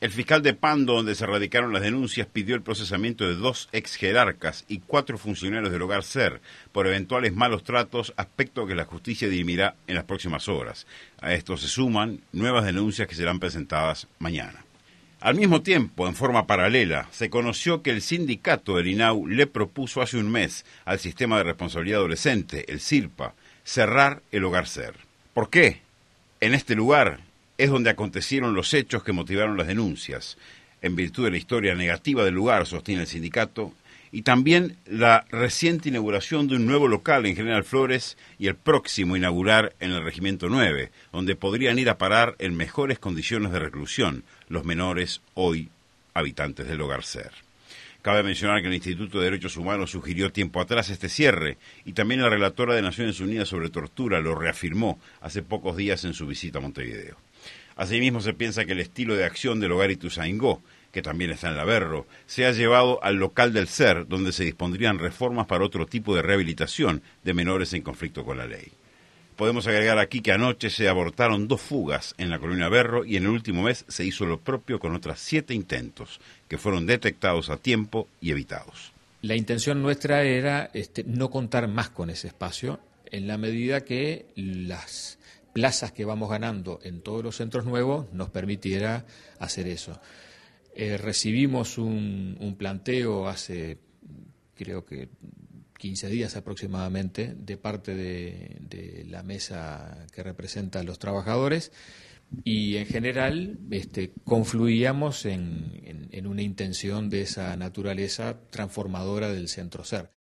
El fiscal de Pando, donde se radicaron las denuncias, pidió el procesamiento de dos ex jerarcas y cuatro funcionarios del hogar SER por eventuales malos tratos, aspecto que la justicia dirimirá en las próximas horas. A esto se suman nuevas denuncias que serán presentadas mañana. Al mismo tiempo, en forma paralela, se conoció que el sindicato del INAU le propuso hace un mes al Sistema de Responsabilidad Adolescente, el SIRPA, cerrar el hogar SER. ¿Por qué? En este lugar es donde acontecieron los hechos que motivaron las denuncias, en virtud de la historia negativa del lugar, sostiene el sindicato, y también la reciente inauguración de un nuevo local en General Flores y el próximo inaugurar en el Regimiento 9, donde podrían ir a parar en mejores condiciones de reclusión los menores hoy habitantes del hogar ser. Cabe mencionar que el Instituto de Derechos Humanos sugirió tiempo atrás este cierre y también la relatora de Naciones Unidas sobre tortura lo reafirmó hace pocos días en su visita a Montevideo. Asimismo, se piensa que el estilo de acción del hogar Ituzaingó, que también está en la Berro, se ha llevado al local del ser, donde se dispondrían reformas para otro tipo de rehabilitación de menores en conflicto con la ley. Podemos agregar aquí que anoche se abortaron dos fugas en la colonia Berro y en el último mes se hizo lo propio con otras siete intentos, que fueron detectados a tiempo y evitados. La intención nuestra era este, no contar más con ese espacio en la medida que las plazas que vamos ganando en todos los centros nuevos nos permitiera hacer eso. Eh, recibimos un, planteo hace, creo que 15 días aproximadamente, de parte de, la mesa que representa a los trabajadores y en general este, confluíamos en, en, una intención de esa naturaleza transformadora del centro ser.